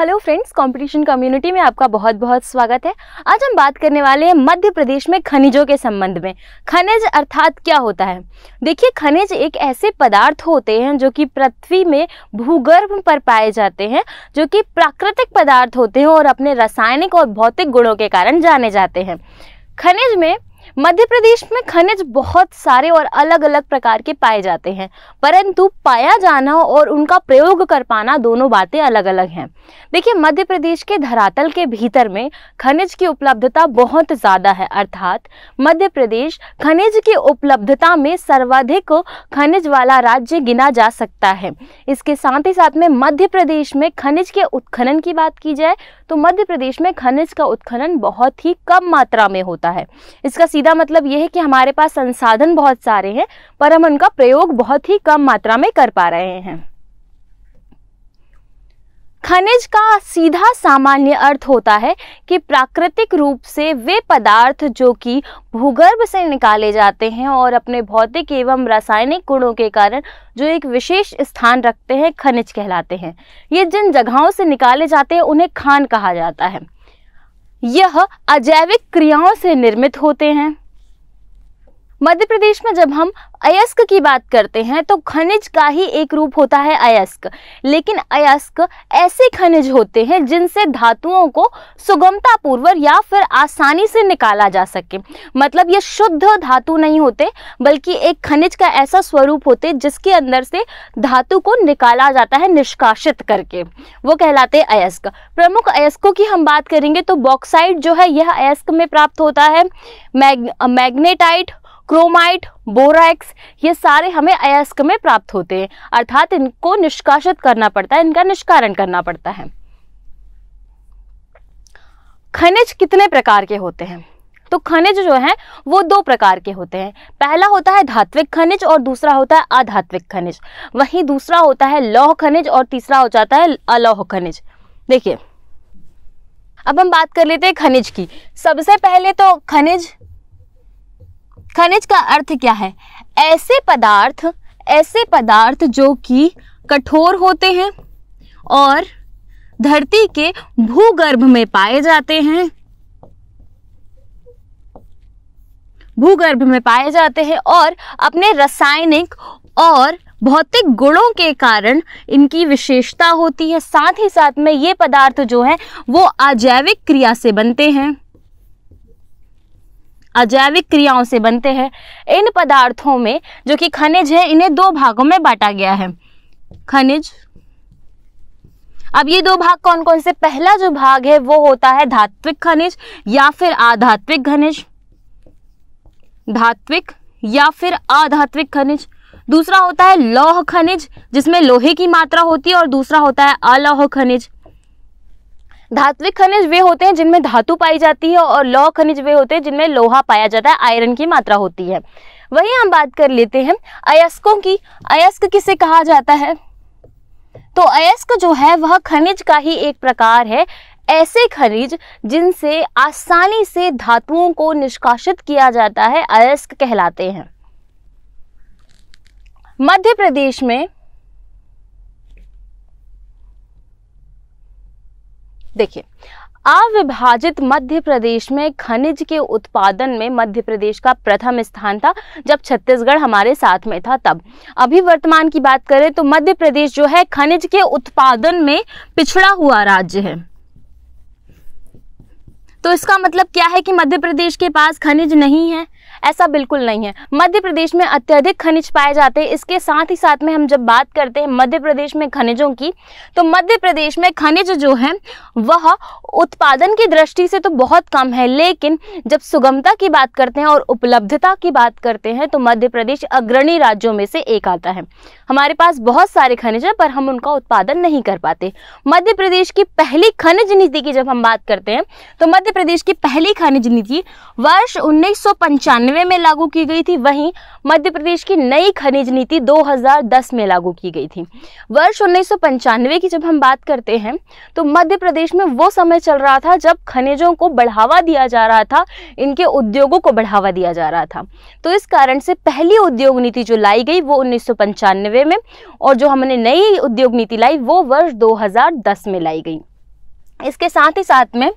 hello friends competition community में आपका बहुत बहुत स्वागत है आज हम बात करने वाले हैं मध्य प्रदेश में खनिजों के संबंध में खनिज अर्थात क्या होता है देखिए खनिज एक ऐसे पदार्थ होते हैं जो कि पृथ्वी में भूगर्भ पर पाए जाते हैं जो कि प्राकृतिक पदार्थ होते हैं और अपने रासायनिक और भौतिक गुणों के कारण जाने जाते हैं खनिज में मध्य प्रदेश में खनिज बहुत सारे और अलग अलग प्रकार के पाए जाते हैं परंतु पाया जाना और उनका प्रयोग कर पाना दोनों बातें अलग अलग हैं देखिए मध्य प्रदेश के धरातल के भीतर में खनिज की उपलब्धता बहुत ज़्यादा है अर्थात मध्य प्रदेश खनिज की उपलब्धता में सर्वाधिक खनिज वाला राज्य गिना जा सकता है इसके साथ ही साथ में मध्य प्रदेश में खनिज के उत्खनन की बात की जाए तो मध्य प्रदेश में खनिज का उत्खनन बहुत ही कम मात्रा में होता है इसका सीधा मतलब ये है कि हमारे पास संसाधन बहुत सारे हैं पर हम उनका प्रयोग बहुत ही कम मात्रा में कर पा रहे हैं खनिज का सीधा सामान्य अर्थ होता है कि प्राकृतिक रूप से वे पदार्थ जो कि भूगर्भ से निकाले जाते हैं और अपने भौतिक एवं रासायनिक गुणों के कारण जो एक विशेष स्थान रखते हैं खनिज कहलाते हैं ये जिन जगहों से निकाले जाते हैं उन्हें खान कहा जाता है यह अजैविक क्रियाओं से निर्मित होते हैं मध्य प्रदेश में जब हम अयस्क की बात करते हैं तो खनिज का ही एक रूप होता है अयस्क लेकिन अयस्क ऐसे खनिज होते हैं जिनसे धातुओं को पूर्वक या फिर आसानी से निकाला जा सके मतलब ये शुद्ध धातु नहीं होते बल्कि एक खनिज का ऐसा स्वरूप होते जिसके अंदर से धातु को निकाला जाता है निष्कासित करके वो कहलाते अयस्क प्रमुख अयस्कों की हम बात करेंगे तो बॉक्साइड जो है यह अयस्क में प्राप्त होता है मैग मैग्नेटाइट क्रोमाइट बोराक्स ये सारे हमें अयस्क में प्राप्त होते हैं अर्थात इनको निष्कासित करना पड़ता है इनका निष्कारण करना पड़ता है खनिज कितने प्रकार के होते हैं तो खनिज जो है वो दो प्रकार के होते हैं पहला होता है धात्विक खनिज और दूसरा होता है अधात्विक खनिज वहीं दूसरा होता है लौह खनिज और तीसरा हो जाता है अलौह खनिज देखिए अब हम बात कर लेते हैं खनिज की सबसे पहले तो खनिज खनिज का अर्थ क्या है ऐसे पदार्थ ऐसे पदार्थ जो कि कठोर होते हैं और धरती के भूगर्भ में पाए जाते हैं भूगर्भ में पाए जाते हैं और अपने रासायनिक और भौतिक गुणों के कारण इनकी विशेषता होती है साथ ही साथ में ये पदार्थ जो है वो अजैविक क्रिया से बनते हैं अजैविक क्रियाओं से बनते हैं इन पदार्थों में जो कि खनिज है इन्हें दो भागों में बांटा गया है खनिज अब ये दो भाग कौन कौन से पहला जो भाग है वो होता है धात्विक खनिज या फिर आधात्विक खनिज धात्विक या फिर आधात्विक खनिज दूसरा होता है लौह खनिज जिसमें लोहे की मात्रा होती है और दूसरा होता है अलौह खनिज धात्विक खनिज वे होते हैं जिनमें धातु पाई जाती है और लौह खनिज वे होते हैं जिनमें लोहा पाया जाता है आयरन की मात्रा होती है वही हम बात कर लेते हैं अयस्कों की अयस्क किसे कहा जाता है तो अयस्क जो है वह खनिज का ही एक प्रकार है ऐसे खनिज जिनसे आसानी से धातुओं को निष्कासित किया जाता है अयस्क कहलाते हैं मध्य प्रदेश में देखिए अविभाजित मध्य प्रदेश में खनिज के उत्पादन में मध्य प्रदेश का प्रथम स्थान था जब छत्तीसगढ़ हमारे साथ में था तब अभी वर्तमान की बात करें तो मध्य प्रदेश जो है खनिज के उत्पादन में पिछड़ा हुआ राज्य है तो इसका मतलब क्या है कि मध्य प्रदेश के पास खनिज नहीं है ऐसा बिल्कुल नहीं है मध्य प्रदेश में अत्यधिक खनिज पाए जाते हैं इसके साथ ही साथ में हम जब बात करते हैं मध्य प्रदेश में खनिजों की तो मध्य प्रदेश में खनिज जो है वह उत्पादन की दृष्टि से तो बहुत कम है लेकिन जब सुगमता की बात करते हैं और उपलब्धता की बात करते हैं तो मध्य प्रदेश अग्रणी राज्यों में से एक आता है हमारे पास बहुत सारे खनिज हैं पर हम उनका उत्पादन नहीं कर पाते मध्य प्रदेश की पहली खनिज नीति की जब हम बात करते हैं तो मध्य प्रदेश की पहली खनिज नीति वर्ष उन्नीस 1991 में लागू की गई थी वहीं मध्य प्रदेश की नई खनिज नीति 2010 में लागू की गई थी वर्ष उन्नीस की जब हम बात करते हैं तो मध्य प्रदेश में वो समय चल रहा था जब खनिजों को बढ़ावा दिया जा रहा था इनके उद्योगों को बढ़ावा दिया जा रहा था तो इस कारण से पहली उद्योग नीति जो लाई गई वो उन्नीस में और जो हमने नई उद्योग नीति लाई वो वर्ष दो में लाई गई इसके साथ ही साथ में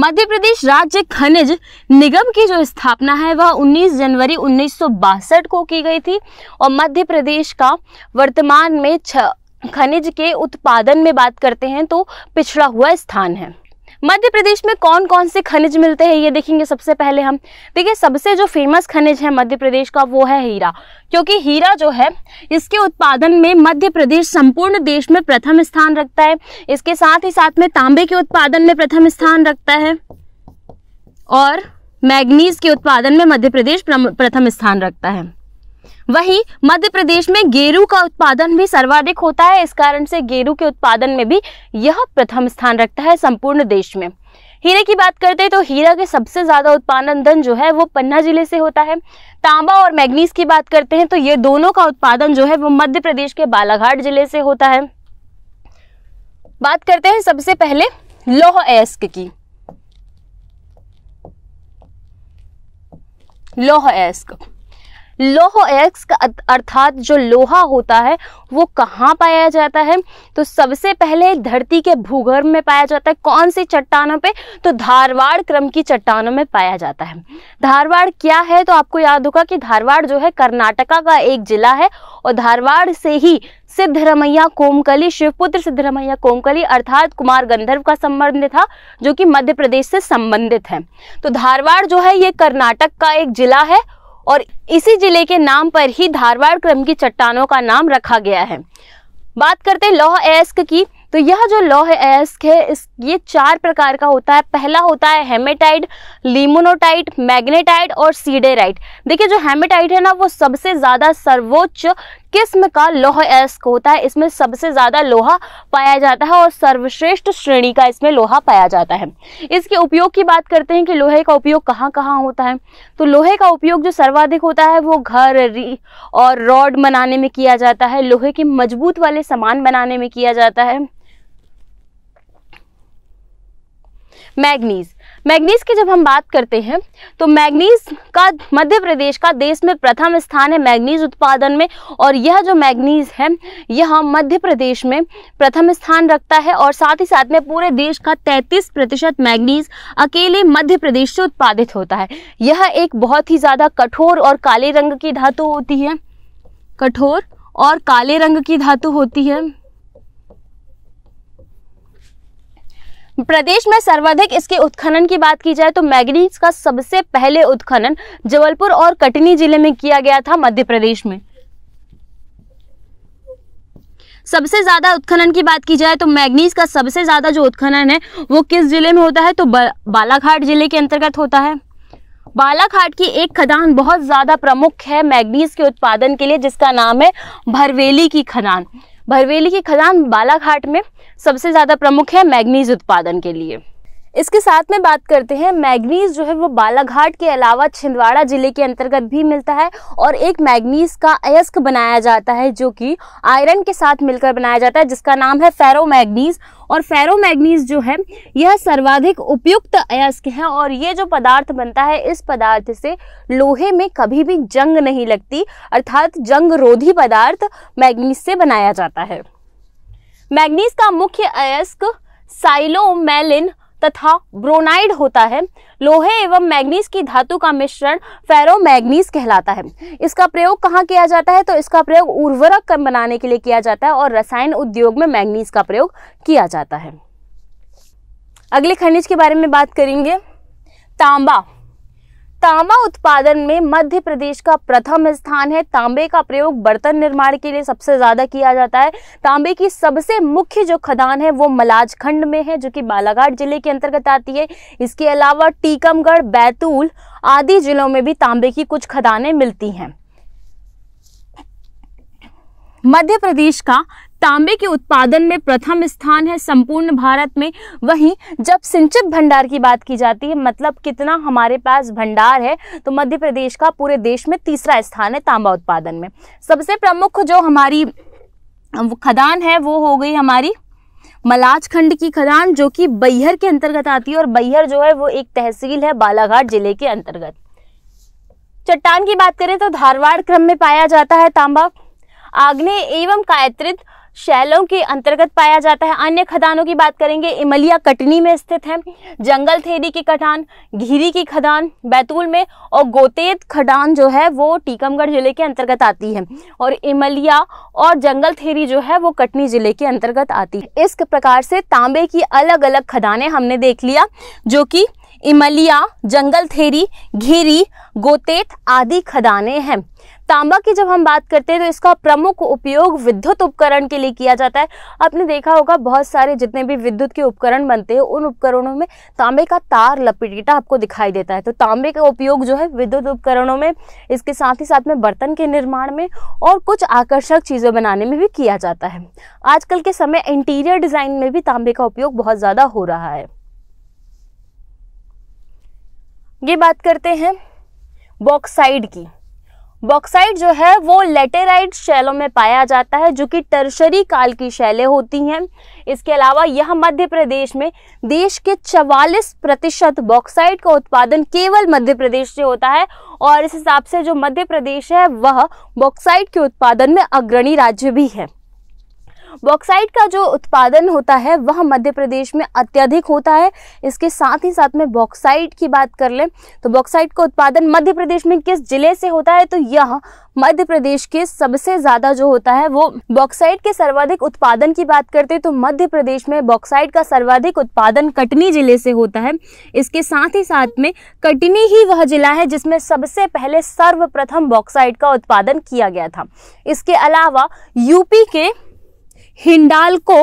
मध्य प्रदेश राज्य खनिज निगम की जो स्थापना है वह 19 जनवरी उन्नीस को की गई थी और मध्य प्रदेश का वर्तमान में छ खनिज के उत्पादन में बात करते हैं तो पिछड़ा हुआ स्थान है मध्य प्रदेश में कौन कौन से खनिज मिलते हैं ये देखेंगे सबसे पहले हम देखिए सबसे जो फेमस खनिज है मध्य प्रदेश का वो है हीरा क्योंकि हीरा जो है इसके उत्पादन में मध्य प्रदेश संपूर्ण देश में प्रथम स्थान रखता है इसके साथ ही साथ में तांबे के उत्पादन में प्रथम स्थान रखता है और मैग्नीज के उत्पादन में मध्य प्रदेश प्रथम स्थान रखता है वहीं मध्य प्रदेश में गेरू का उत्पादन भी सर्वाधिक होता है इस कारण से गेरू के उत्पादन में भी यह प्रथम स्थान रखता है संपूर्ण देश में हीरे की बात करते हैं तो हीरा के सबसे ज़्यादा उत्पादन धन जो है वो पन्ना जिले से होता है तांबा और मैग्नीज की बात करते हैं तो ये दोनों का उत्पादन जो है वो मध्य प्रदेश के बालाघाट जिले से होता है बात करते हैं सबसे पहले लौह एस्क की लौह एस्क लोह अयस्क अर्थात जो लोहा होता है वो कहाँ पाया जाता है तो सबसे पहले धरती के भूगर्भ में पाया जाता है कौन सी चट्टानों पे तो धारवाड़ क्रम की चट्टानों में पाया जाता है धारवाड़ क्या है तो आपको याद होगा कि धारवाड़ जो है कर्नाटका का एक जिला है और धारवाड़ से ही सिद्धरमैया कोमकली शिवपुत्र सिद्धरमैया कोमकली अर्थात कुमार गंधर्व का संबंध था जो कि मध्य प्रदेश से संबंधित है तो धारवाड़ जो है ये कर्नाटक का एक जिला है और इसी जिले के नाम पर ही धारवाड़ क्रम की चट्टानों का नाम रखा गया है बात करते हैं लौह अयस्क की तो यह जो लौह अयस्क है इस ये चार प्रकार का होता है पहला होता है हेमेटाइड लिमोनोटाइट मैग्नेटाइट और सीडेराइट देखिए जो हेमेटाइट है ना वो सबसे ज़्यादा सर्वोच्च किस्म का लोह अयस्क होता है इसमें सबसे ज़्यादा लोहा पाया जाता है और सर्वश्रेष्ठ श्रेणी का इसमें लोहा पाया जाता है इसके उपयोग की बात करते हैं कि लोहे का उपयोग कहाँ कहाँ होता है तो लोहे का उपयोग जो सर्वाधिक होता है वो घर और रॉड बनाने में किया जाता है लोहे के मजबूत वाले सामान बनाने में किया जाता है मैग्नीज मैग्नीज की जब हम बात करते हैं तो मैग्नीज का मध्य प्रदेश का देश में प्रथम स्थान है मैग्नीज उत्पादन में और यह जो मैग्नीज है यह मध्य प्रदेश में प्रथम स्थान रखता है और साथ ही साथ में पूरे देश का 33 प्रतिशत मैग्नीज अकेले मध्य प्रदेश से उत्पादित होता है यह एक बहुत ही ज़्यादा कठोर और काले रंग की धातु होती है कठोर और काले रंग की धातु होती है प्रदेश में सर्वाधिक इसके उत्खनन की बात की जाए तो मैगनीज का सबसे पहले उत्खनन जबलपुर और कटनी जिले में किया गया था मध्य प्रदेश में सबसे ज्यादा उत्खनन की बात की जाए तो मैग्नीज का सबसे ज्यादा जो उत्खनन है वो किस जिले में होता है तो बालाघाट जिले के अंतर्गत होता है बालाघाट की एक खदान बहुत ज्यादा प्रमुख है मैग्नीज के उत्पादन के लिए जिसका नाम है भरवेली की खदान भरवेली की खदान बालाघाट में सबसे ज़्यादा प्रमुख है मैग्नीज उत्पादन के लिए इसके साथ में बात करते हैं मैग्नीज जो है वो बालाघाट के अलावा छिंदवाड़ा जिले के अंतर्गत भी मिलता है और एक मैग्नीज का अयस्क बनाया जाता है जो कि आयरन के साथ मिलकर बनाया जाता है जिसका नाम है फेरो मैग्नीज और फेरो मैग्नीज जो है यह सर्वाधिक उपयुक्त अयस्क है और ये जो पदार्थ बनता है इस पदार्थ से लोहे में कभी भी जंग नहीं लगती अर्थात जंग रोधी पदार्थ मैग्नीज से बनाया जाता है मैग्नीज का मुख्य अयस्क साइलोमेलिन तथा ब्रोनाइड होता है लोहे एवं मैग्नीज की धातु का मिश्रण फेरो मैग्नीज कहलाता है इसका प्रयोग कहाँ किया जाता है तो इसका प्रयोग उर्वरक बनाने के लिए किया जाता है और रसायन उद्योग में मैग्नीज का प्रयोग किया जाता है अगले खनिज के बारे में बात करेंगे तांबा तांबा उत्पादन में मध्य प्रदेश का प्रथम स्थान है तांबे का प्रयोग बर्तन निर्माण के लिए सबसे ज़्यादा किया जाता है तांबे की सबसे मुख्य जो खदान है वो मलाजखंड में है जो कि बालाघाट जिले के अंतर्गत आती है इसके अलावा टीकमगढ़ बैतूल आदि जिलों में भी तांबे की कुछ खदानें मिलती हैं मध्य प्रदेश का तांबे के उत्पादन में प्रथम स्थान है संपूर्ण भारत में वहीं जब सिंचित भंडार की बात की जाती है मतलब कितना हमारे पास भंडार है तो मध्य प्रदेश का पूरे देश में तीसरा स्थान है तांबा उत्पादन में सबसे प्रमुख जो हमारी खदान है वो हो गई हमारी मलाज खंड की खदान जो कि बैहर के अंतर्गत आती है और बैहर जो है वो एक तहसील है बालाघाट जिले के अंतर्गत चट्टान की बात करें तो धारवाड़ क्रम में पाया जाता है तांबा आग्नेय एवं कायत्रित शैलों के अंतर्गत पाया जाता है अन्य खदानों की बात करेंगे इमलिया कटनी में स्थित है जंगल थेरी की खदान घीरी की खदान बैतूल में और गोतेत खदान जो है वो टीकमगढ़ जिले के अंतर्गत आती है और इमलिया और जंगल थेरी जो है वो कटनी जिले के अंतर्गत आती है इस प्रकार से तांबे की अलग अलग खदानें हमने देख लिया जो कि इमलिया जंगल थेरी घिरी गोतेत आदि खदानें हैं तांबा की जब हम बात करते हैं तो इसका प्रमुख उपयोग विद्युत उपकरण के लिए किया जाता है आपने देखा होगा बहुत सारे जितने भी विद्युत के उपकरण बनते हैं उन उपकरणों में तांबे का तार लपेटा आपको दिखाई देता है तो तांबे का उपयोग जो है विद्युत उपकरणों में इसके साथ ही साथ में बर्तन के निर्माण में और कुछ आकर्षक चीज़ें बनाने में भी किया जाता है आजकल के समय इंटीरियर डिज़ाइन में भी तांबे का उपयोग बहुत ज़्यादा हो रहा है ये बात करते हैं बॉक्साइड की बॉक्साइट जो है वो लेटेराइट शैलों में पाया जाता है जो कि टर्शरी काल की शैलें होती हैं इसके अलावा यह मध्य प्रदेश में देश के 44 प्रतिशत बॉक्साइट का उत्पादन केवल मध्य प्रदेश से होता है और इस हिसाब से जो मध्य प्रदेश है वह बॉक्साइट के उत्पादन में अग्रणी राज्य भी है बॉक्साइट का जो उत्पादन होता है वह मध्य प्रदेश में अत्यधिक होता है इसके साथ ही साथ में बॉक्साइट की बात कर लें तो बॉक्साइट का उत्पादन मध्य प्रदेश में किस जिले से होता है तो यह मध्य प्रदेश के सबसे ज़्यादा जो होता है वो बॉक्साइट के सर्वाधिक उत्पादन की बात करते हैं तो मध्य प्रदेश में बॉक्साइट का सर्वाधिक उत्पादन कटनी जिले से होता है इसके साथ ही साथ में कटनी ही वह जिला है जिसमें सबसे पहले सर्वप्रथम बॉक्साइट का उत्पादन किया गया था इसके अलावा यूपी के को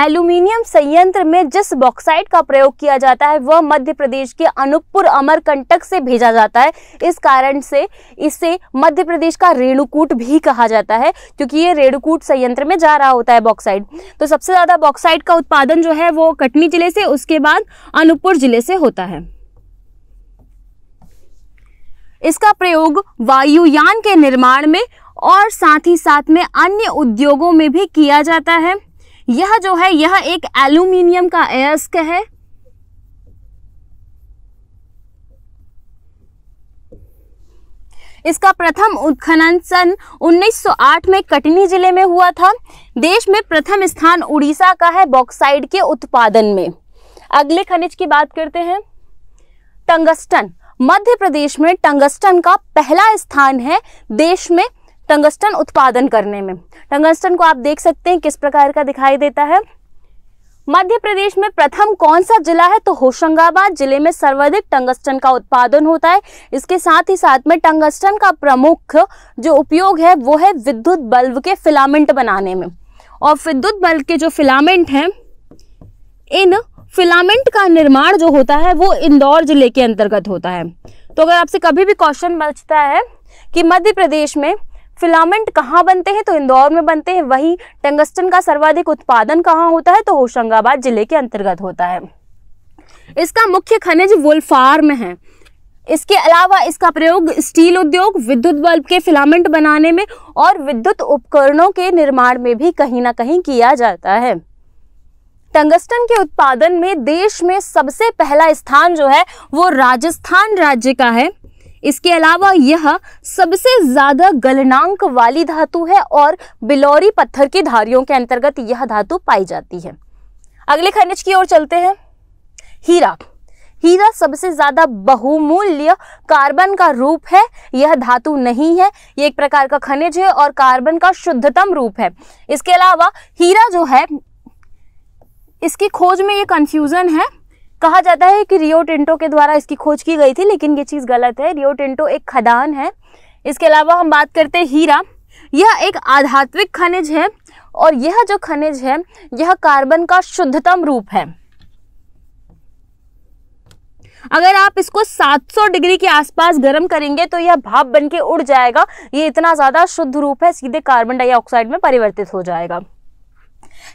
एल्यूमिनियम संयंत्र में जिस बॉक्साइट का प्रयोग किया जाता है वह मध्य प्रदेश के अनूपपुर अमरकंटक से भेजा जाता है इस कारण से इसे मध्य प्रदेश का रेणुकूट भी कहा जाता है क्योंकि ये रेणुकूट संयंत्र में जा रहा होता है बॉक्साइट तो सबसे ज़्यादा बॉक्साइट का उत्पादन जो है वो कटनी जिले से उसके बाद अनूपपुर जिले से होता है इसका प्रयोग वायुयान के निर्माण में और साथ ही साथ में अन्य उद्योगों में भी किया जाता है यह जो है यह एक एल्यूमिनियम का अयस्क है इसका प्रथम उत्खनन सन 1908 में कटनी जिले में हुआ था देश में प्रथम स्थान उड़ीसा का है बॉक्साइड के उत्पादन में अगले खनिज की बात करते हैं टंगस्टन मध्य प्रदेश में टंगस्टन का पहला स्थान है देश में टंगस्टन उत्पादन करने में टंगस्टन को आप देख सकते हैं किस प्रकार का दिखाई देता है मध्य प्रदेश में प्रथम कौन सा जिला है तो होशंगाबाद जिले में सर्वाधिक टंगस्टन का उत्पादन होता है इसके साथ ही साथ में टंगस्टन का प्रमुख जो उपयोग है वो है विद्युत बल्ब के फिलामेंट बनाने में और विद्युत बल्ब के जो फिलामेंट हैं इन फिलामेंट का निर्माण जो होता है वो इंदौर जिले के अंतर्गत होता है तो अगर आपसे कभी भी क्वेश्चन बचता है कि मध्य प्रदेश में फिलामेंट कहाँ बनते हैं तो इंदौर में बनते हैं वही टंगस्टन का सर्वाधिक उत्पादन कहाँ होता है तो होशंगाबाद जिले के अंतर्गत होता है इसका मुख्य खनिज वुल्फार में है इसके अलावा इसका प्रयोग स्टील उद्योग विद्युत बल्ब के फिलामेंट बनाने में और विद्युत उपकरणों के निर्माण में भी कहीं ना कहीं किया जाता है टंगस्टन के उत्पादन में देश में सबसे पहला स्थान जो है वो राजस्थान राज्य का है इसके अलावा यह सबसे ज़्यादा गलनांक वाली धातु है और बिलौरी पत्थर की धारियों के अंतर्गत यह धातु पाई जाती है अगले खनिज की ओर चलते हैं हीरा हीरा सबसे ज़्यादा बहुमूल्य कार्बन का रूप है यह धातु नहीं है यह एक प्रकार का खनिज है और कार्बन का शुद्धतम रूप है इसके अलावा हीरा जो है इसकी खोज में ये कन्फ्यूज़न है कहा जाता है कि रियो टिंटो के द्वारा इसकी खोज की गई थी लेकिन ये चीज़ गलत है रियो टिंटो एक खदान है इसके अलावा हम बात करते हैं हीरा यह एक आध्यात्मिक खनिज है और यह जो खनिज है यह कार्बन का शुद्धतम रूप है अगर आप इसको 700 डिग्री के आसपास गर्म करेंगे तो यह भाप बन के उड़ जाएगा ये इतना ज़्यादा शुद्ध रूप है सीधे कार्बन डाइऑक्साइड में परिवर्तित हो जाएगा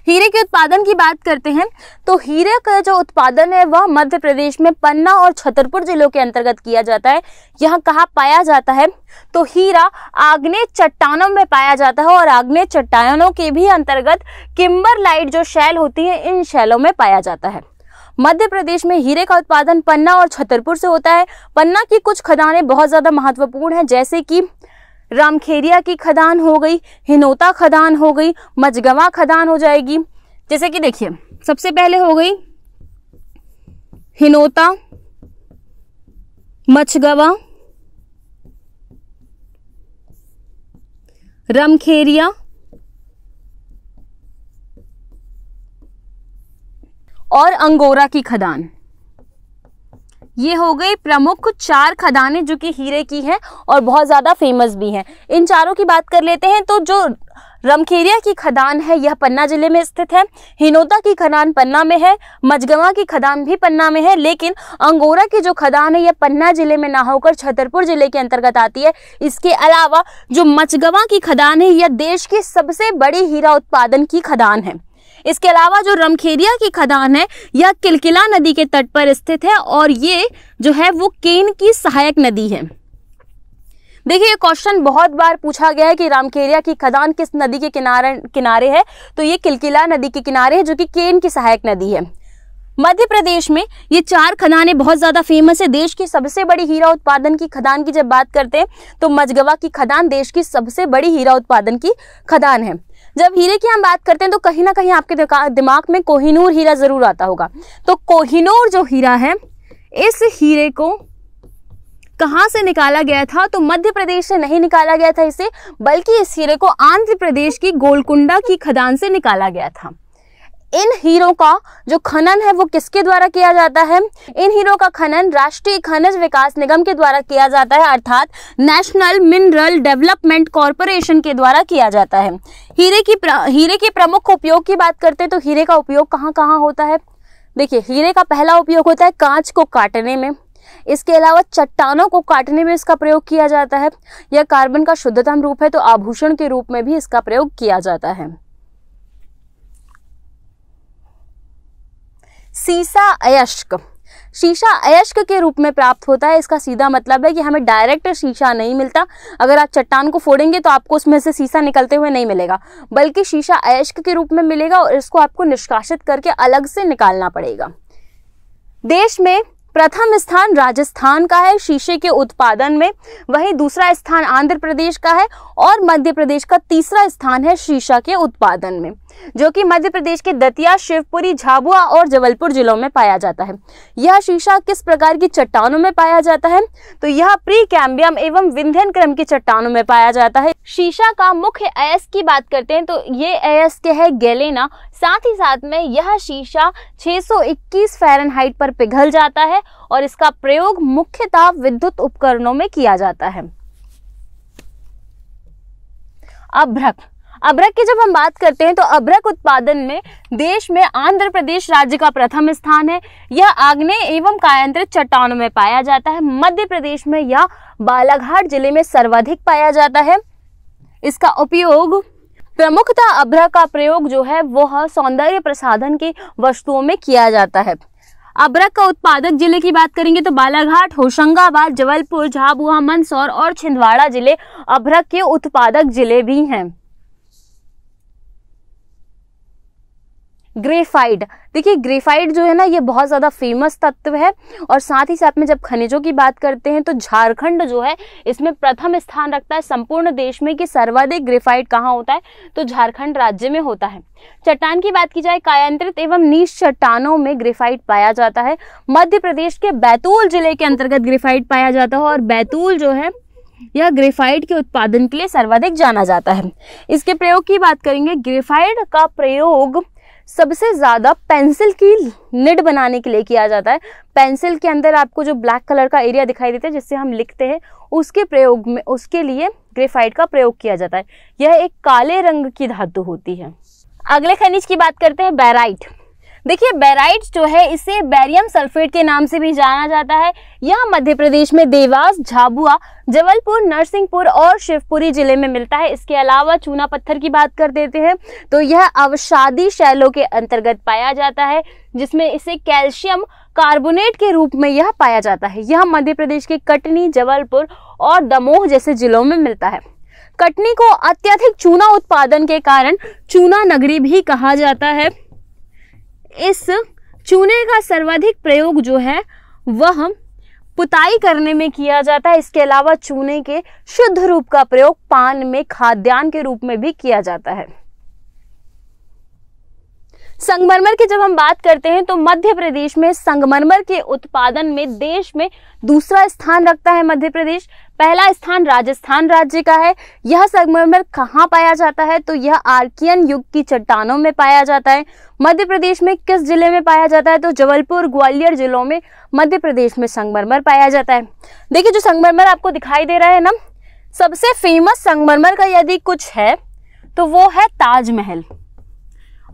हीरे के उत्पादन की बात करते हैं तो हीरे का जो उत्पादन है वह मध्य प्रदेश में पन्ना और छतरपुर जिलों के अंतर्गत किया जाता है यहाँ कहाँ पाया जाता है तो हीरा आग्नेय चट्टानों में पाया जाता है और आग्नेय चट्टानों के भी अंतर्गत किम्बर लाइट जो शैल होती है इन शैलों में पाया जाता है मध्य प्रदेश में हीरे का उत्पादन पन्ना और छतरपुर से होता है पन्ना की कुछ खदानें बहुत ज़्यादा महत्वपूर्ण हैं जैसे कि रामखेरिया की खदान हो गई हिनोता खदान हो गई मजगवा खदान हो जाएगी जैसे कि देखिए सबसे पहले हो गई हिनोता मछगवा रमखेरिया और अंगोरा की खदान ये हो गई प्रमुख चार खदानें जो कि हीरे की हैं और बहुत ज़्यादा फेमस भी हैं इन चारों की बात कर लेते हैं तो जो रमखेरिया की खदान है यह पन्ना जिले में स्थित है हिनोता की खदान पन्ना में है मजगवा की खदान भी पन्ना में है लेकिन अंगोरा की जो खदान है यह पन्ना जिले में ना होकर छतरपुर जिले के अंतर्गत आती है इसके अलावा जो मचगवा की खदान है यह देश की सबसे बड़ी हीरा उत्पादन की खदान है इसके अलावा जो रमखेरिया की खदान है यह किलकिला नदी के तट पर स्थित है और ये जो है वो केन की सहायक नदी है देखिए ये क्वेश्चन बहुत बार पूछा गया है कि रामखेरिया की खदान किस नदी के किनारे किनारे है तो ये किलकिला नदी के किनारे है जो कि केन की सहायक नदी है मध्य प्रदेश में ये चार खदानें बहुत ज़्यादा फेमस है देश की सबसे बड़ी हीरा उत्पादन की खदान की जब बात करते हैं तो मजगवा की खदान देश की सबसे बड़ी हीरा उत्पादन की खदान है जब हीरे की हम बात करते हैं तो कहीं ना कहीं आपके दिमाग में कोहिनूर हीरा ज़रूर आता होगा तो कोहिनूर जो हीरा है इस हीरे को कहाँ से निकाला गया था तो मध्य प्रदेश से नहीं निकाला गया था इसे बल्कि इस हीरे को आंध्र प्रदेश की गोलकुंडा की खदान से निकाला गया था इन हीरों का जो खनन है वो किसके द्वारा किया जाता है इन हीरों का खनन राष्ट्रीय खनिज विकास निगम के द्वारा किया जाता है अर्थात नेशनल मिनरल डेवलपमेंट कॉरपोरेशन के द्वारा किया जाता है हीरे की हीरे के प्रमुख उपयोग की बात करते हैं तो हीरे का उपयोग कहाँ कहाँ होता है देखिए हीरे का पहला उपयोग होता है कांच को काटने में इसके अलावा चट्टानों को काटने में इसका प्रयोग किया जाता है यह कार्बन का शुद्धतम रूप है तो आभूषण के रूप में भी इसका प्रयोग किया जाता है सीसा अयस्क शीशा अयस्क के रूप में प्राप्त होता है इसका सीधा मतलब है कि हमें डायरेक्ट शीशा नहीं मिलता अगर आप चट्टान को फोड़ेंगे तो आपको उसमें से शीशा निकलते हुए नहीं मिलेगा बल्कि शीशा अयस्क के रूप में मिलेगा और इसको आपको निष्कासित करके अलग से निकालना पड़ेगा देश में प्रथम स्थान राजस्थान का है शीशे के उत्पादन में वहीं दूसरा स्थान आंध्र प्रदेश का है और मध्य प्रदेश का तीसरा स्थान है शीशा के उत्पादन में जो कि मध्य प्रदेश के दतिया शिवपुरी झाबुआ और जबलपुर जिलों में पाया जाता है यह शीशा किस प्रकार की चट्टानों में पाया जाता है तो यह प्री कैम्बियम एवं विंध्यन क्रम की चट्टानों में पाया जाता है शीशा का मुख्य अयस्क की बात करते हैं तो ये अयस्क है गैलेना साथ ही साथ में यह शीशा 621 फ़ारेनहाइट पर पिघल जाता है और इसका प्रयोग मुख्यतः विद्युत उपकरणों में किया जाता है अभ्रक अभ्रक की जब हम बात करते हैं तो अभ्रक उत्पादन में देश में आंध्र प्रदेश राज्य का प्रथम स्थान है यह आग्नेय एवं कायांत्रित चट्टानों में पाया जाता है मध्य प्रदेश में यह बालाघाट जिले में सर्वाधिक पाया जाता है इसका उपयोग प्रमुखता अभ्रक का प्रयोग जो है वह सौंदर्य प्रसाधन की वस्तुओं में किया जाता है अबरक का उत्पादक जिले की बात करेंगे तो बालाघाट होशंगाबाद जबलपुर झाबुआ मंदसौर और छिंदवाड़ा जिले अभ्रक के उत्पादक जिले भी हैं ग्रेफाइड देखिए ग्रेफाइड जो है ना ये बहुत ज़्यादा फेमस तत्व है और साथ ही साथ में जब खनिजों की बात करते हैं तो झारखंड जो है इसमें प्रथम स्थान रखता है संपूर्ण देश में कि सर्वाधिक ग्रेफाइड कहाँ होता है तो झारखंड राज्य में होता है चट्टान की बात की जाए कायांत्रित एवं नीच चट्टानों में ग्रेफाइट पाया जाता है मध्य प्रदेश के बैतूल जिले के अंतर्गत ग्रेफाइट पाया जाता है और बैतूल जो है यह ग्रेफाइट के उत्पादन के लिए सर्वाधिक जाना जाता है इसके प्रयोग की बात करेंगे ग्रेफाइट का प्रयोग सबसे ज़्यादा पेंसिल की निड बनाने के लिए किया जाता है पेंसिल के अंदर आपको जो ब्लैक कलर का एरिया दिखाई देता है जिससे हम लिखते हैं उसके प्रयोग में उसके लिए ग्रेफाइट का प्रयोग किया जाता है यह एक काले रंग की धातु होती है अगले खनिज की बात करते हैं बैराइट देखिए बेराइट जो है इसे बैरियम सल्फेट के नाम से भी जाना जाता है यह मध्य प्रदेश में देवास झाबुआ जबलपुर नरसिंहपुर और शिवपुरी जिले में मिलता है इसके अलावा चूना पत्थर की बात कर देते हैं तो यह अवसादी शैलों के अंतर्गत पाया जाता है जिसमें इसे कैल्शियम कार्बोनेट के रूप में यह पाया जाता है यह मध्य प्रदेश के कटनी जबलपुर और दमोह जैसे जिलों में मिलता है कटनी को अत्यधिक चूना उत्पादन के कारण चूना नगरी भी कहा जाता है इस चूने का सर्वाधिक प्रयोग जो है वह पुताई करने में किया जाता है इसके अलावा चूने के शुद्ध रूप का प्रयोग पान में खाद्यान्न के रूप में भी किया जाता है संगमरमर की जब हम बात करते हैं तो मध्य प्रदेश में संगमरमर के उत्पादन में देश में दूसरा स्थान रखता है मध्य प्रदेश पहला स्थान राजस्थान राज्य का है यह संगमरमर कहाँ पाया जाता है तो यह आर्कियन युग की चट्टानों में पाया जाता है मध्य प्रदेश में किस जिले में पाया जाता है तो जबलपुर ग्वालियर जिलों में मध्य प्रदेश में संगमरमर पाया जाता है देखिए जो संगमरमर आपको दिखाई दे रहा है ना सबसे फेमस संगमरमर का यदि कुछ है तो वो है ताजमहल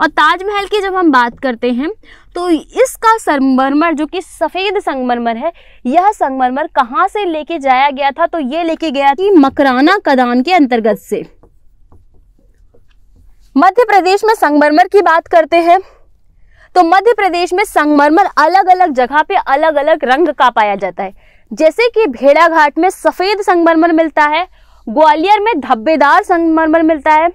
और ताजमहल की जब हम बात करते हैं तो इसका संगमरमर जो कि सफ़ेद संगमरमर है यह संगमरमर कहाँ से लेके जाया गया था तो ये लेके गया कि मकराना कदान के अंतर्गत से मध्य प्रदेश में संगमरमर की बात करते हैं तो मध्य प्रदेश में संगमरमर अलग अलग जगह पे अलग अलग रंग का पाया जाता है जैसे कि भेड़ाघाट में सफ़ेद संगमरमर मिलता है ग्वालियर में धब्बेदार संगमरमर मिलता है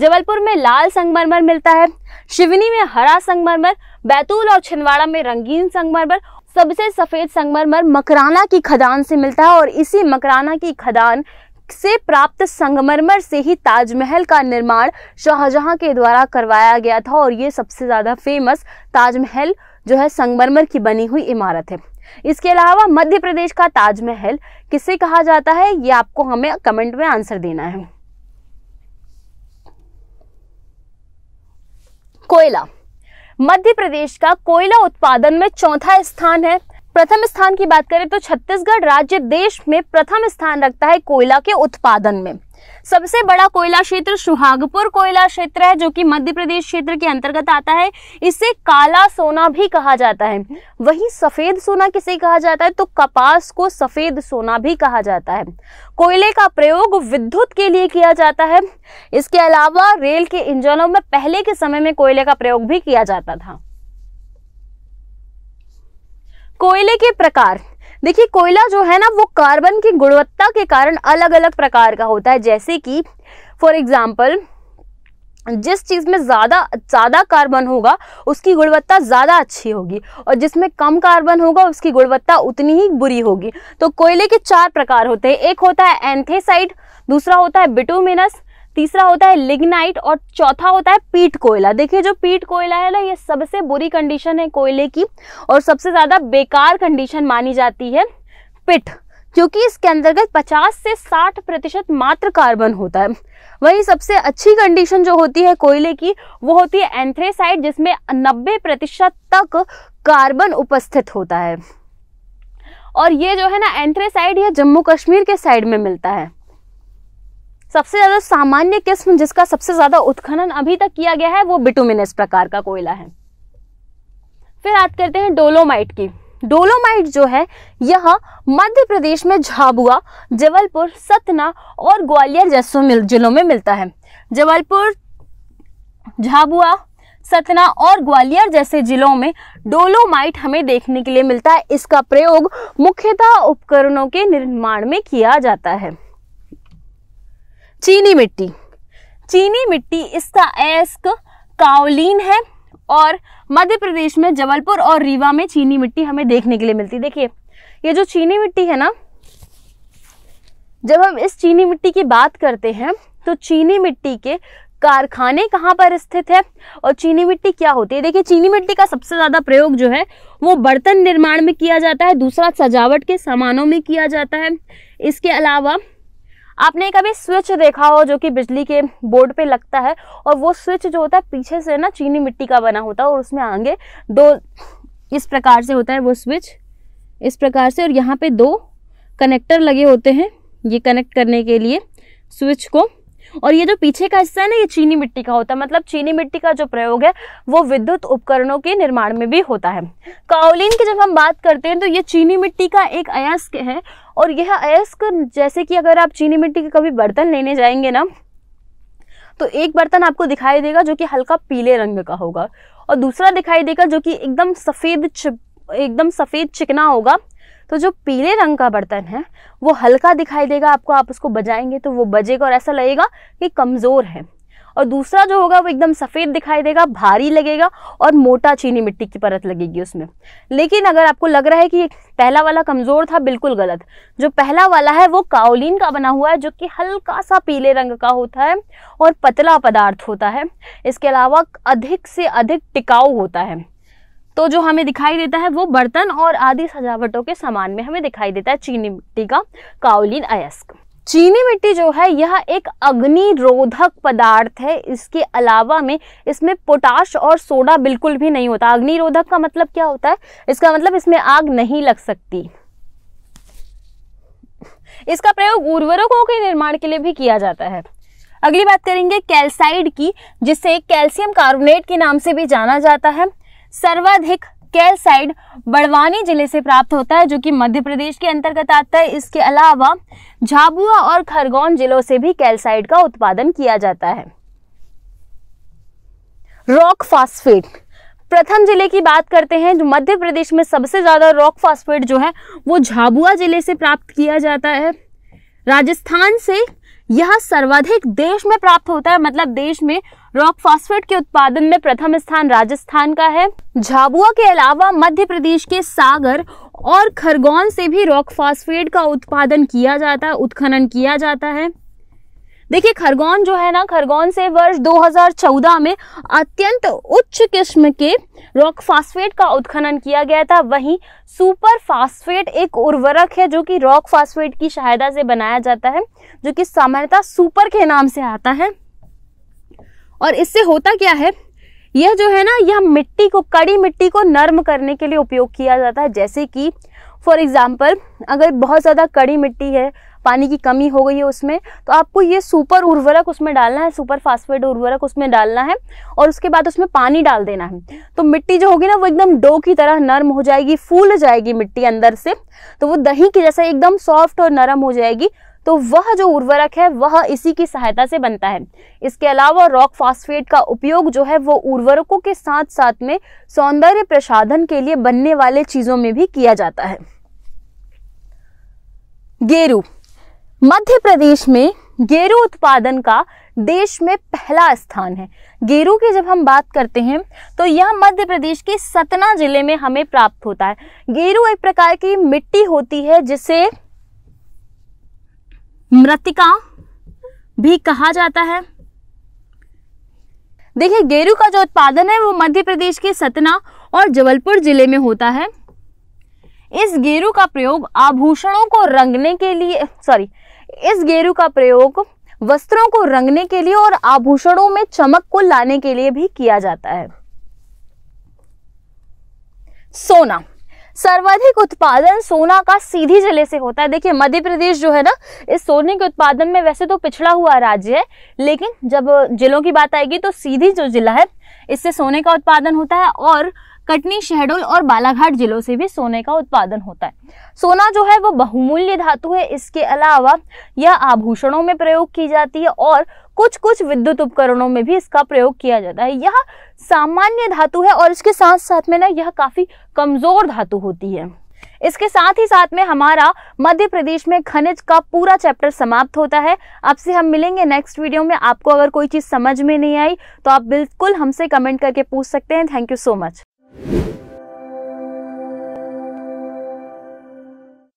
जबलपुर में लाल संगमरमर मिलता है शिवनी में हरा संगमरमर बैतूल और छिंदवाड़ा में रंगीन संगमरमर सबसे सफ़ेद संगमरमर मकराना की खदान से मिलता है और इसी मकराना की खदान से प्राप्त संगमरमर से ही ताजमहल का निर्माण शाहजहां के द्वारा करवाया गया था और ये सबसे ज़्यादा फेमस ताजमहल जो है संगमरमर की बनी हुई इमारत है इसके अलावा मध्य प्रदेश का ताजमहल किसे कहा जाता है ये आपको हमें कमेंट में आंसर देना है कोयला मध्य प्रदेश का कोयला उत्पादन में चौथा स्थान है प्रथम स्थान की बात करें तो छत्तीसगढ़ राज्य देश में प्रथम स्थान रखता है कोयला के उत्पादन में सबसे बड़ा कोयला क्षेत्र सुहागपुर कोयला क्षेत्र है जो कि मध्य प्रदेश क्षेत्र के अंतर्गत आता है इसे काला सोना भी कहा जाता है वही सफेद सोना किसे कहा जाता है तो कपास को सफेद सोना भी कहा जाता है कोयले का प्रयोग विद्युत के लिए किया जाता है इसके अलावा रेल के इंजनों में पहले के समय में कोयले का प्रयोग भी किया जाता था कोयले के प्रकार देखिए कोयला जो है ना वो कार्बन की गुणवत्ता के कारण अलग अलग प्रकार का होता है जैसे कि फॉर एग्जाम्पल जिस चीज़ में ज़्यादा ज़्यादा कार्बन होगा उसकी गुणवत्ता ज़्यादा अच्छी होगी और जिसमें कम कार्बन होगा उसकी गुणवत्ता उतनी ही बुरी होगी तो कोयले के चार प्रकार होते हैं एक होता है एंथेसाइड दूसरा होता है बिटोमिनस तीसरा होता है लिग्नाइट और चौथा होता है पीट कोयला देखिए जो पीट कोयला है ना ये सबसे बुरी कंडीशन है कोयले की और सबसे ज़्यादा बेकार कंडीशन मानी जाती है पिट क्योंकि इसके अंतर्गत 50 से 60 प्रतिशत मात्र कार्बन होता है वही सबसे अच्छी कंडीशन जो होती है कोयले की वो होती है एंथ्रेसाइड जिसमें नब्बे प्रतिशत तक कार्बन उपस्थित होता है और ये जो है ना एंथ्रेसाइड ये जम्मू कश्मीर के साइड में मिलता है सबसे ज़्यादा सामान्य किस्म जिसका सबसे ज़्यादा उत्खनन अभी तक किया गया है वो बिटुमिनस प्रकार का कोयला है फिर बात करते हैं डोलोमाइट की डोलोमाइट जो है यह मध्य प्रदेश में झाबुआ जबलपुर सतना और ग्वालियर मिल जिलों में मिलता है जबलपुर झाबुआ सतना और ग्वालियर जैसे जिलों में डोलोमाइट हमें देखने के लिए मिलता है इसका प्रयोग मुख्यतः उपकरणों के निर्माण में किया जाता है चीनी मिट्टी चीनी मिट्टी इसका एस्क काउलिन है और मध्य प्रदेश में जबलपुर और रीवा में चीनी मिट्टी हमें देखने के लिए मिलती है देखिए ये जो चीनी मिट्टी है ना जब हम इस चीनी मिट्टी की बात करते हैं तो चीनी मिट्टी के कारखाने कहाँ पर स्थित है और चीनी मिट्टी क्या होती है देखिए चीनी मिट्टी का सबसे ज़्यादा प्रयोग जो है वो बर्तन निर्माण में किया जाता है दूसरा सजावट के सामानों में किया जाता है इसके अलावा आपने कभी स्विच देखा हो जो कि बिजली के बोर्ड पे लगता है और वो स्विच जो होता है पीछे से ना चीनी मिट्टी का बना होता है और उसमें आगे दो इस प्रकार से होता है वो स्विच इस प्रकार से और यहाँ पे दो कनेक्टर लगे होते हैं ये कनेक्ट करने के लिए स्विच को और ये जो पीछे का हिस्सा है ना ये चीनी मिट्टी का होता है मतलब चीनी मिट्टी का जो प्रयोग है वो विद्युत उपकरणों के निर्माण में भी होता है काओलिन की जब हम बात करते हैं तो ये चीनी मिट्टी का एक अयस्क है और यह अयस्क जैसे कि अगर आप चीनी मिट्टी के कभी बर्तन लेने जाएंगे ना तो एक बर्तन आपको दिखाई देगा जो कि हल्का पीले रंग का होगा और दूसरा दिखाई देगा जो कि एकदम सफ़ेद एकदम सफ़ेद चिकना होगा तो जो पीले रंग का बर्तन है वो हल्का दिखाई देगा आपको आप उसको बजाएंगे तो वो बजेगा और ऐसा लगेगा कि कमज़ोर है और दूसरा जो होगा वो एकदम सफ़ेद दिखाई देगा भारी लगेगा और मोटा चीनी मिट्टी की परत लगेगी उसमें लेकिन अगर आपको लग रहा है कि पहला वाला कमज़ोर था बिल्कुल गलत जो पहला वाला है वो काउलिन का बना हुआ है जो कि हल्का सा पीले रंग का होता है और पतला पदार्थ होता है इसके अलावा अधिक से अधिक टिकाऊ होता है तो जो हमें दिखाई देता है वो बर्तन और आदि सजावटों के सामान में हमें दिखाई देता है चीनी मिट्टी का काउलिन अयस्क चीनी मिट्टी जो है यह एक अग्निरोधक पदार्थ है इसके अलावा में इसमें पोटाश और सोडा बिल्कुल भी नहीं होता अग्निरोधक का मतलब क्या होता है इसका मतलब इसमें आग नहीं लग सकती इसका प्रयोग उर्वरकों के निर्माण के लिए भी किया जाता है अगली बात करेंगे कैल्साइड की जिसे कैल्शियम कार्बोनेट के नाम से भी जाना जाता है सर्वाधिक कैलसाइड बड़वानी जिले से प्राप्त होता है जो कि मध्य प्रदेश के अंतर्गत आता है इसके अलावा झाबुआ और खरगोन जिलों से भी कैलसाइड का उत्पादन किया जाता है रॉक फास्फेट प्रथम जिले की बात करते हैं जो मध्य प्रदेश में सबसे ज़्यादा रॉक फास्फेट जो है वो झाबुआ जिले से प्राप्त किया जाता है राजस्थान से यह सर्वाधिक देश में प्राप्त होता है मतलब देश में रॉक फॉस्फेट के उत्पादन में प्रथम स्थान राजस्थान का है झाबुआ के अलावा मध्य प्रदेश के सागर और खरगोन से भी रॉक फॉस्फेट का उत्पादन किया जाता है उत्खनन किया जाता है देखिए खरगोन जो है ना खरगोन से वर्ष 2014 में अत्यंत उच्च किस्म के रॉक फास्फेट का उत्खनन किया गया था वहीं सुपर फास्फेट एक उर्वरक है जो कि रॉक फास्फेट की सहायता से बनाया जाता है जो कि सामान्यतः सुपर के नाम से आता है और इससे होता क्या है यह जो है ना यह मिट्टी को कड़ी मिट्टी को नर्म करने के लिए उपयोग किया जाता है जैसे कि फॉर एग्ज़ाम्पल अगर बहुत ज़्यादा कड़ी मिट्टी है पानी की कमी हो गई है उसमें तो आपको ये सुपर उर्वरक उसमें डालना है सुपर फास्फेट उर्वरक उसमें डालना है और उसके बाद उसमें पानी डाल देना है तो मिट्टी जो होगी ना वो एकदम डो की तरह नरम हो जाएगी फूल जाएगी मिट्टी अंदर से तो वो दही की जैसा एकदम सॉफ्ट और नरम हो जाएगी तो वह जो उर्वरक है वह इसी की सहायता से बनता है इसके अलावा रॉक फास्फेट का उपयोग जो है वो उर्वरकों के साथ साथ में सौंदर्य प्रसाधन के लिए बनने वाले चीज़ों में भी किया जाता है गेरू मध्य प्रदेश में गेरू उत्पादन का देश में पहला स्थान है गेरू की जब हम बात करते हैं तो यह मध्य प्रदेश के सतना जिले में हमें प्राप्त होता है गेरू एक प्रकार की मिट्टी होती है जिसे मृतिका भी कहा जाता है देखिए गेरू का जो उत्पादन है वो मध्य प्रदेश के सतना और जबलपुर जिले में होता है इस गेरू का प्रयोग आभूषणों को रंगने के लिए सॉरी इस गेरू का प्रयोग वस्त्रों को रंगने के लिए और आभूषणों में चमक को लाने के लिए भी किया जाता है सोना सर्वाधिक उत्पादन सोना का सीधी जिले से होता है देखिए मध्य प्रदेश जो है ना इस सोने के उत्पादन में वैसे तो पिछड़ा हुआ राज्य है लेकिन जब जिलों की बात आएगी तो सीधी जो जिला है इससे सोने का उत्पादन होता है और कटनी शहडोल और बालाघाट जिलों से भी सोने का उत्पादन होता है सोना जो है वो बहुमूल्य धातु है इसके अलावा यह आभूषणों में प्रयोग की जाती है और कुछ कुछ विद्युत उपकरणों में भी इसका प्रयोग किया जाता है यह सामान्य धातु है और इसके साथ साथ में ना यह काफ़ी कमज़ोर धातु होती है इसके साथ ही साथ में हमारा मध्य प्रदेश में खनिज का पूरा चैप्टर समाप्त होता है आपसे हम मिलेंगे नेक्स्ट वीडियो में आपको अगर कोई चीज़ समझ में नहीं आई तो आप बिल्कुल हमसे कमेंट करके पूछ सकते हैं thank you so much you